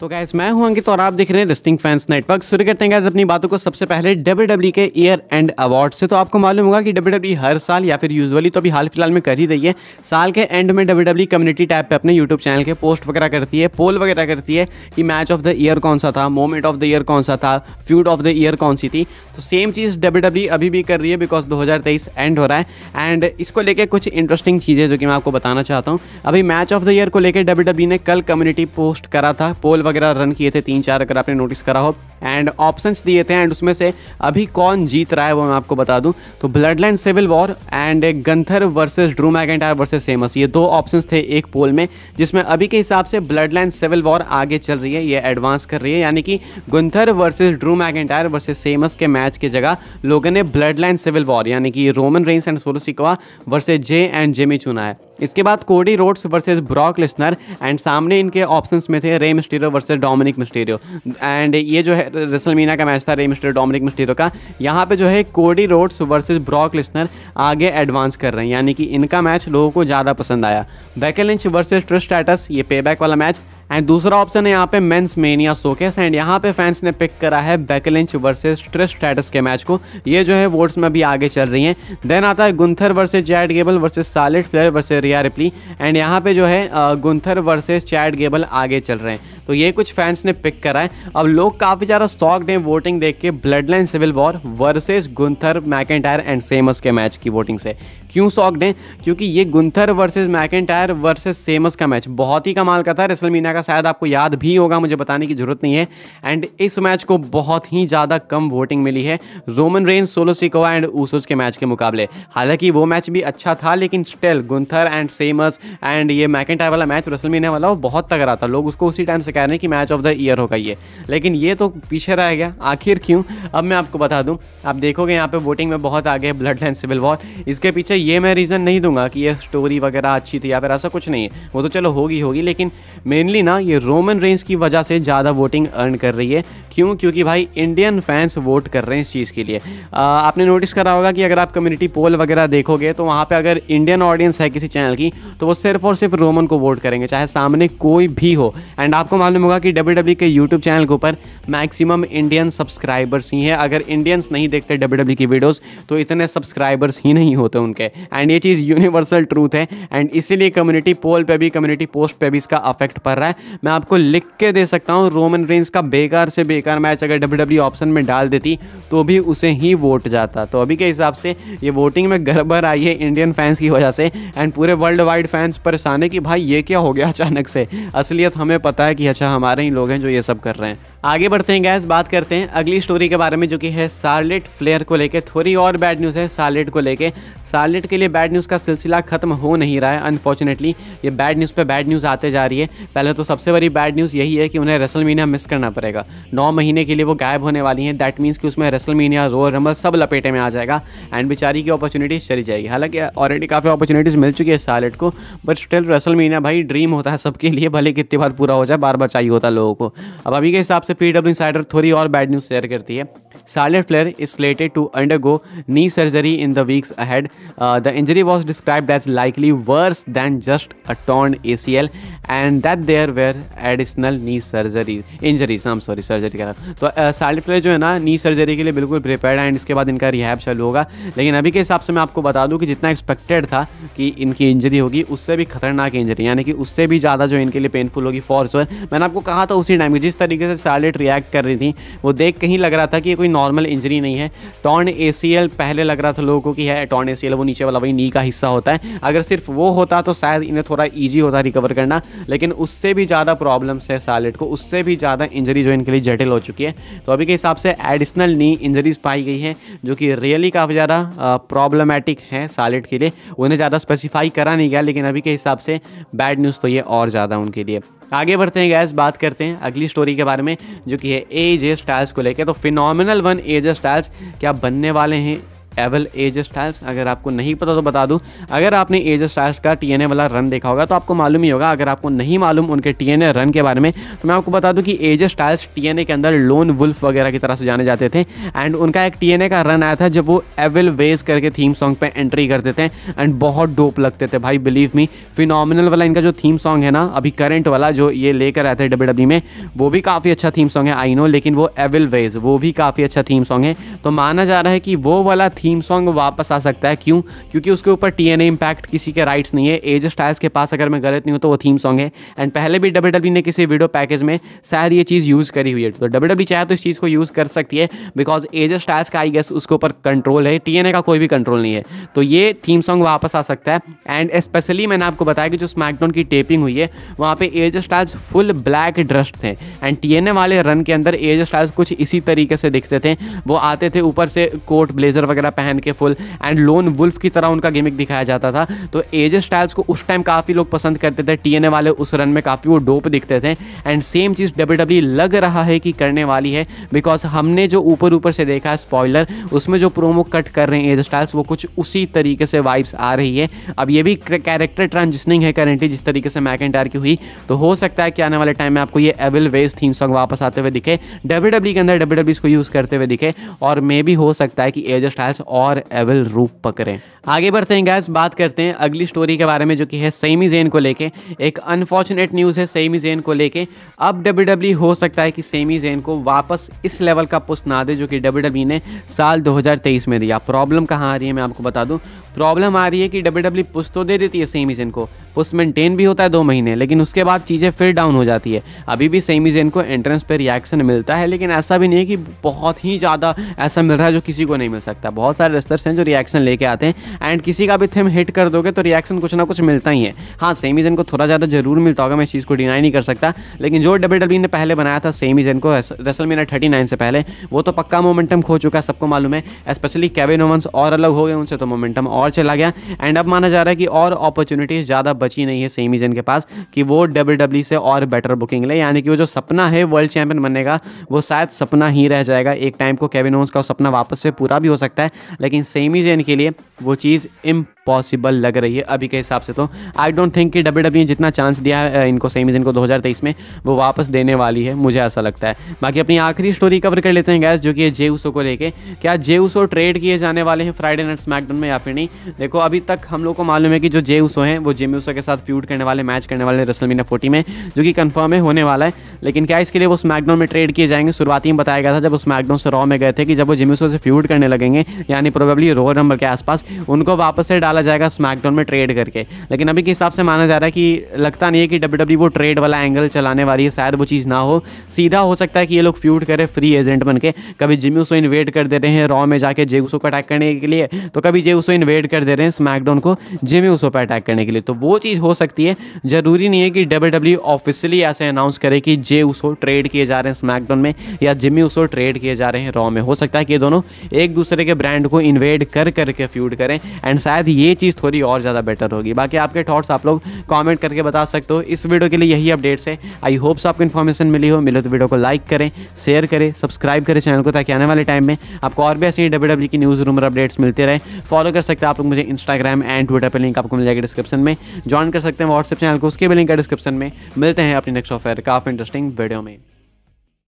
तो गैस मैं हूं अंकित और आप देख रहे हैं रिस्टिंग फैंस नेटवर्क शुरू करते हैं गैस अपनी बातों को सबसे पहले डब्ल्यू e के ईयर एंड अवार्ड से तो आपको मालूम होगा कि डब्ल्यू e हर साल या फिर यूजुअली तो अभी हाल फिलहाल में कर ही रही है साल के एंड में डब्ल्यू कम्युनिटी टैब पे अपने यूट्यूब चैनल के पोस्ट वगैरह करती है पोल वगैरह करती है कि मैच ऑफ द ईयर कौन सा था मोमेंट ऑफ द ईयर कौन सा था फ्यूड ऑफ द ईयर कौन सी थी तो सेम चीज़ डब्ल्यू e अभी भी कर रही है बिकॉज दो एंड हो रहा है एंड इसको लेकर कुछ इंटरेस्टिंग चीज़ें जो कि मैं आपको बताना चाहता हूँ अभी मैच ऑफ द ईयर को लेकर डब्ल्यू ने कल कम्युनिटी पोस्ट करा था पोल वगैरह रन किए थे तीन चार अगर आपने नोटिस करा हो एंड ऑप्शंस दिए थे एंड उसमें से अभी कौन जीत रहा है वो मैं आपको बता दूं तो bloodline civil war and Gunther versus Drew McIntyre versus Sheamus ये दो ऑप्शंस थे एक पोल में जिसमें अभी के हिसाब से ब्लड लाइन सिविल वॉर आगे चल रही है ये एडवांस कर रही है यानी कि Gunther versus Drew McIntyre versus Sheamus के मैच की जगह लोगों ने ब्लड लाइन सिविल वॉर यानी कि Roman Reigns and Solo Sikoa versus Jey and Jimmy चुना है इसके बाद Cody Rhodes versus Brock Lesnar and सामने इनके ऑप्शंस में थे Rey Mysterio versus Dominik Mysterio and ये जो है रेसलमीना का मैच था रे मिस्टर डोमिनिक मिस्टीरो का यहाँ पे जो है Cody Rhodes versus Brock Lesnar आगे एडवांस कर रहे हैं यानी कि इनका मैच लोगों को ज़्यादा पसंद आया बैकल इंच वर्सेज ट्रिस्ट ये पे वाला मैच एंड दूसरा ऑप्शन है यहाँ पे मेंस मेनिया सोकेस एंड यहाँ पे फैंस ने पिक करा है बैकलिंच वर्सेस ट्रिस्ट स्टैटस के मैच को ये जो है वोट्स में भी आगे चल रही हैं देन आता है Gunther versus Chad Gable versus Charlotte Flair versus Rhea Ripley and यहाँ पे जो है गुंथर वर्सेस चैट गेबल आगे चल रहे हैं तो ये कुछ फैंस ने पिक करा है अब लोग काफ़ी ज़्यादा शॉक्ड है वोटिंग देख के bloodline civil war versus Gunther McIntyre and Sheamus के मैच की वोटिंग से क्यों शॉक्ड दें क्योंकि ये Gunther versus McIntyre versus Sheamus का मैच बहुत ही कमाल का था रेसलमीना का शायद आपको याद भी होगा मुझे बताने की जरूरत नहीं है एंड इस मैच को बहुत ही ज़्यादा कम वोटिंग मिली है Roman Reigns Solo Sikoa and Usos के मैच के मुकाबले हालांकि वो मैच भी अच्छा था लेकिन still Gunther and Sheamus and ये मैकेंटायर वाला मैच रेसलमीना वाला वो बहुत तगड़ा था लोग उसको उसी टाइम से कह रहे हैं कि मैच ऑफ द ईयर होगा ये लेकिन ये तो पीछे रह गया आखिर क्यों अब मैं आपको बता दूं आप देखोगे यहाँ पे वोटिंग में बहुत आगे है ब्लड लाइन सिविल वॉर इसके पीछे ये मैं रीज़न नहीं दूंगा कि ये स्टोरी वगैरह अच्छी थी या फिर ऐसा कुछ नहीं है वो तो चलो होगी होगी लेकिन मेनली ना ये रोमन रेंज की वजह से ज़्यादा वोटिंग अर्न कर रही है क्यों क्योंकि भाई इंडियन फैंस वोट कर रहे हैं इस चीज़ के लिए आ, आपने नोटिस करा होगा कि अगर आप कम्युनिटी पोल वगैरह देखोगे तो वहाँ पर अगर इंडियन ऑडियंस है किसी चैनल की तो वो सिर्फ और सिर्फ रोमन को वोट करेंगे चाहे सामने कोई भी हो एंड आपको मालूम होगा कि डब्ल्यू e के यूट्यूब चैनल के ऊपर मैक्सिमम इंडियन सब्सक्राइबर्स ही हैं अगर इंडियंस नहीं देखते डब्ल्यू e की वीडियोस तो इतने सब्सक्राइबर्स ही नहीं होते उनके एंड ये चीज़ यूनिवर्सल ट्रूथ है एंड इसीलिए कम्युनिटी पोल पर भी कम्युनिटी पोस्ट पर भी इसका अफेक्ट पड़ रहा है मैं आपको लिख के दे सकता हूँ रोमन रेंस का बेकार से बेकार मैच अगर डब्ल्यू ऑप्शन e में डाल देती तो भी उसे ही वोट जाता तो अभी के हिसाब से ये वोटिंग में गड़बड़ आई है इंडियन फैंस की वजह से एंड पूरे वर्ल्ड वाइड फैंस परेशान है कि भाई ये क्या हो गया अचानक से असलियत हमें पता है कि अच्छा हमारे ही लोग हैं जो ये सब कर रहे हैं आगे बढ़ते हैं गैस बात करते हैं अगली स्टोरी के बारे में जो कि है सार्लेट फ्लेयर को लेकर थोड़ी और बैड न्यूज़ है सार्लेट को लेके सार्लेट के लिए बैड न्यूज़ का सिलसिला खत्म हो नहीं रहा है अनफॉर्चुनेटली ये बैड न्यूज़ पे बैड न्यूज़ आते जा रही है पहले तो सबसे बड़ी बैड न्यूज़ यही है कि उन्हें रसल मिस करना पड़ेगा नौ महीने के लिए वो गायब होने वाली हैं दैट मीन्स कि उसमें रसल मीनिया रोल नंबर सब लपेटे में आ जाएगा एंड बेचारी की अपॉर्चुनिटीज चली जाएगी हालांकि ऑलरेडी काफ़ी अपॉर्चुनिटीज़ मिल चुकी है सार्लेट को बट स्टिल रसल भाई ड्रीम होता है सबके लिए भले कितनी बार पूरा हो जाए बार बार चाहिए होता है लोगों को अब अभी के हिसाब से पी डब्ल्यू थोड़ी और बैड न्यूज़ शेयर करती है Charlotte Flair is slated to undergo knee surgery in the weeks ahead. Uh, the injury was described as likely worse than just a torn ACL and that there were additional knee surgery injuries. I'm sorry, surgery कह रहा तो Charlotte Flair जो है ना नी surgery के लिए बिल्कुल prepared है एंड इसके बाद इनका रिहैब चालू होगा लेकिन अभी के हिसाब से मैं आपको बता दूं कि जितना एक्सपेक्टेड था कि इनकी इंजरी होगी उससे भी खतरनाक इंजरी यानी कि उससे भी ज़्यादा जो इनके लिए पेनफुल होगी फॉर श्योर मैंने आपको कहा था उसी टाइम जिस तरीके से सालेट रिएक्ट कर रही थी वो देख कहीं लग रहा था कि कोई नॉर्मल इंजरी नहीं है टॉन ए पहले लग रहा था लोगों को कि है टॉर्न ए वो नीचे वाला वही नी का हिस्सा होता है अगर सिर्फ वो होता तो शायद इन्हें थोड़ा ईजी होता रिकवर करना लेकिन उससे भी ज़्यादा प्रॉब्लम्स है सालेट को उससे भी ज़्यादा इंजरी जो इनके लिए जटिल हो चुकी है तो अभी के हिसाब से एडिशनल नी इंजरीज पाई गई है जो कि रियली काफ़ी ज़्यादा प्रॉब्लमेटिक हैं सालेट के लिए उन्हें ज़्यादा स्पेसिफाई करा नहीं गया लेकिन अभी के हिसाब से बैड न्यूज़ तो ये और ज़्यादा उनके लिए आगे बढ़ते हैं गैस बात करते हैं अगली स्टोरी के बारे में जो कि है ए जे स्टार्स को लेकर तो phenomenal one A J Styles क्या बनने वाले हैं एवल एज स्टाइल्स अगर आपको नहीं पता तो बता दूं अगर आपने एज स्टाइल्स का टी वाला रन देखा होगा तो आपको मालूम ही होगा अगर आपको नहीं मालूम उनके टी रन के बारे में तो मैं आपको बता दूं कि एज स्टाइल्स टी के अंदर लोन वुल्फ वगैरह की तरह से जाने जाते थे एंड उनका एक टी का रन आया था जब वो एवल वेज करके थीम सॉन्ग पर एंट्री करते थे एंड बहुत डोप लगते थे भाई बिलीव मी फिनॉमिनल वाला इनका जो थीम सॉन्ग है ना अभी करंट वाला जो ये लेकर आए थे डब्ल्यू e में वो भी काफ़ी अच्छा थीम सॉन्ग है आई नो लेकिन वो एविल वेज वो भी काफ़ी अच्छा थीम सॉन्ग है तो माना जा रहा है कि वो वाला थीम सॉन्ग वापस आ सकता है क्यों क्योंकि उसके ऊपर टी एन इम्पैक्ट किसी के राइट्स नहीं है एज स्टाइल्स के पास अगर मैं गलत नहीं हूँ तो वो थीम सॉन्ग है एंड पहले भी डब्ल्यू डब्ल्यू e ने किसी वीडियो पैकेज में शायद ये चीज़ यूज़ करी हुई है तो डब्ल्यू डब्ल्यू e चाहे तो इस चीज़ को यूज़ कर सकती है बिकॉज एज स्टाइल्स का आई गेस उसके ऊपर कंट्रोल है टी का कोई भी कंट्रोल नहीं है तो ये थीम सॉन्ग वापस आ सकता है एंड स्पेशली मैंने आपको बताया कि जो स्मैकडाउन की टेपिंग हुई है वहाँ पे AJ Styles full black dressed थे एंड टी वाले रन के अंदर एज स्टाइल्स कुछ इसी तरीके से दिखते थे वो आते थे ऊपर से कोट ब्लेजर वगैरह वगैरह पहन के फुल एंड लोन वुल्फ की तरह उनका गेमिक दिखाया जाता था तो एज स्टाइल्स को उस टाइम काफ़ी लोग पसंद करते थे टी वाले उस रन में काफ़ी वो डोप दिखते थे एंड सेम चीज़ डब्ल्यू e लग रहा है कि करने वाली है बिकॉज हमने जो ऊपर ऊपर से देखा है स्पॉयलर उसमें जो प्रोमो कट कर रहे हैं एज स्टाइल्स वो कुछ उसी तरीके से वाइब्स आ रही है अब ये भी कैरेक्टर ट्रांजिशनिंग है करेंटली जिस तरीके से मैक की हुई तो हो सकता है कि आने वाले टाइम में आपको ये एविल वेज थीम सॉन्ग वापस आते हुए दिखे डब्ल्यू e के अंदर डब्ल्यू को यूज़ करते हुए दिखे और मे भी हो सकता है कि एज स्टाइल्स और एवल रूप पकड़े आगे बढ़ते हैं गैस बात करते हैं अगली स्टोरी के बारे में जो कि है सेमी जेन को लेके एक अनफॉर्चुनेट न्यूज़ है सेमी जेन को लेके अब डब्ल्यू e हो सकता है कि सेमी जेन को वापस इस लेवल का पुस्त ना दे जो कि डब्ल्यू e ने साल 2023 में दिया प्रॉब्लम कहाँ आ रही है मैं आपको बता दूँ प्रॉब्लम आ रही है कि डब्ल्यू पुस्त e तो दे देती है सेमी जेन को पुस्त मेंटेन भी होता है दो महीने लेकिन उसके बाद चीज़ें फिर डाउन हो जाती है अभी भी सेमी जेन को एंट्रेंस पर रिएक्शन मिलता है लेकिन ऐसा भी नहीं है कि बहुत ही ज़्यादा ऐसा मिल रहा है जो किसी को नहीं मिल सकता बहुत बहुत सारे रेस्लर्स हैं जो रिएक्शन लेके आते हैं एंड किसी का भी थीम हिट कर दोगे तो रिएक्शन कुछ ना कुछ मिलता ही है हाँ सेमी जेन को थोड़ा ज़्यादा जरूर मिलता होगा मैं इस चीज़ को डिनाई नहीं कर सकता लेकिन जो डब्ल्यू डब्ल्यू e ने पहले बनाया था सेमी जेन को रेसल मीना थर्टी नाइन से पहले वो तो पक्का मोमेंटम खो चुका है सबको मालूम है स्पेशली केविन ओवंस और अलग हो गए उनसे तो मोमेंटम और चला गया एंड अब माना जा रहा है कि और अपॉर्चुनिटीज़ ज़्यादा बची नहीं है सेमी जेन के पास कि वो डब्ल्यू डब्ल्यू e से और बेटर बुकिंग ले यानी कि वो जो सपना है वर्ल्ड चैंपियन बनने का वो शायद सपना ही रह जाएगा एक टाइम को केविन ओवंस का सपना वापस से पूरा भी हो सकता है लेकिन सेमीज़ के लिए वो चीज़ पॉसिबल लग रही है अभी के हिसाब से तो आई डोंट थिंक कि डब्ल्यू डब्ल्यू e जितना चांस दिया है इनको दो हज़ार तेईस में वो वापस देने वाली है मुझे ऐसा लगता है बाकी अपनी आखिरी स्टोरी कवर कर लेते हैं गैस जो कि है जे ऊसो को लेकर क्या जे ऊसो ट्रेड किए जाने वाले हैं फ्राइडे नाइट स्मैकडाउन में या फिर नहीं देखो अभी तक हम लोग को मालूम है कि जो जे ऊसो हैं वो जेम ऊसो के साथ फ्यूड करने वाले मैच करने वाले रसलमीना फोर्टी में जो कि कन्फर्म है होने वाला है लेकिन क्या इसके लिए वो स्मैकडाउन में ट्रेड किए जाएंगे शुरुआती में बताया गया था जब उस स्मैकडाउन से रॉ में गए थे कि जब वो जेमी से फ्यूड करने लगेंगे यानी प्रोबेबली रो नंबर के आसपास उनको वापस से डाला चला जाएगा स्मैकडाउन में ट्रेड करके लेकिन अभी के हिसाब से माना जा रहा है कि लगता नहीं है कि डब्ल्यू e वो ट्रेड वाला एंगल चलाने वाली है शायद वो चीज़ ना हो सीधा हो सकता है कि ये लोग फ्यूट करें फ्री एजेंट बन के कभी जिमी उसो इन्वेट कर देते हैं रॉ में जाके जे उसो को अटैक करने के लिए तो कभी जे उसो इन्वेट कर दे रहे हैं स्मैकडाउन को जिमी उसो पर अटैक करने के लिए तो वो चीज़ हो सकती है ज़रूरी नहीं है कि डब्ल्यू ऑफिशियली e ऐसे अनाउंस करे कि जे उसो ट्रेड किए जा रहे हैं स्मैकडाउन में या जिमी उसो ट्रेड किए जा रहे हैं रॉ में हो सकता है कि ये दोनों एक दूसरे के ब्रांड को इन्वेट कर करके फ्यूड करें एंड शायद ये चीज़ थोड़ी और ज़्यादा बेटर होगी बाकी आपके थॉट्स आप लोग कॉमेंट करके बता सकते हो इस वीडियो के लिए यही अपडेट्स है आई होप्स आपको इन्फॉर्मेशन मिली हो मिले तो वीडियो को लाइक करें शेयर करें सब्सक्राइब करें चैनल को ताकि आने वाले टाइम में आपको और भी ऐसे ही डब्ल्यू e की न्यूज़ रूमर अपडेट्स मिलते रहे फॉलो कर सकते हैं आप लोग मुझे इंस्टाग्राम एंड ट्विटर पर लिंक आपको मिल जाएगा डिस्क्रिप्शन में ज्वाइन कर सकते हैं व्हाट्सएप चैनल को उसके भी लिंक है डिस्क्रिप्शन में मिलते हैं अपनी नेक्स्ट ऑफेयर काफ़ी इंटरेस्टिंग वीडियो में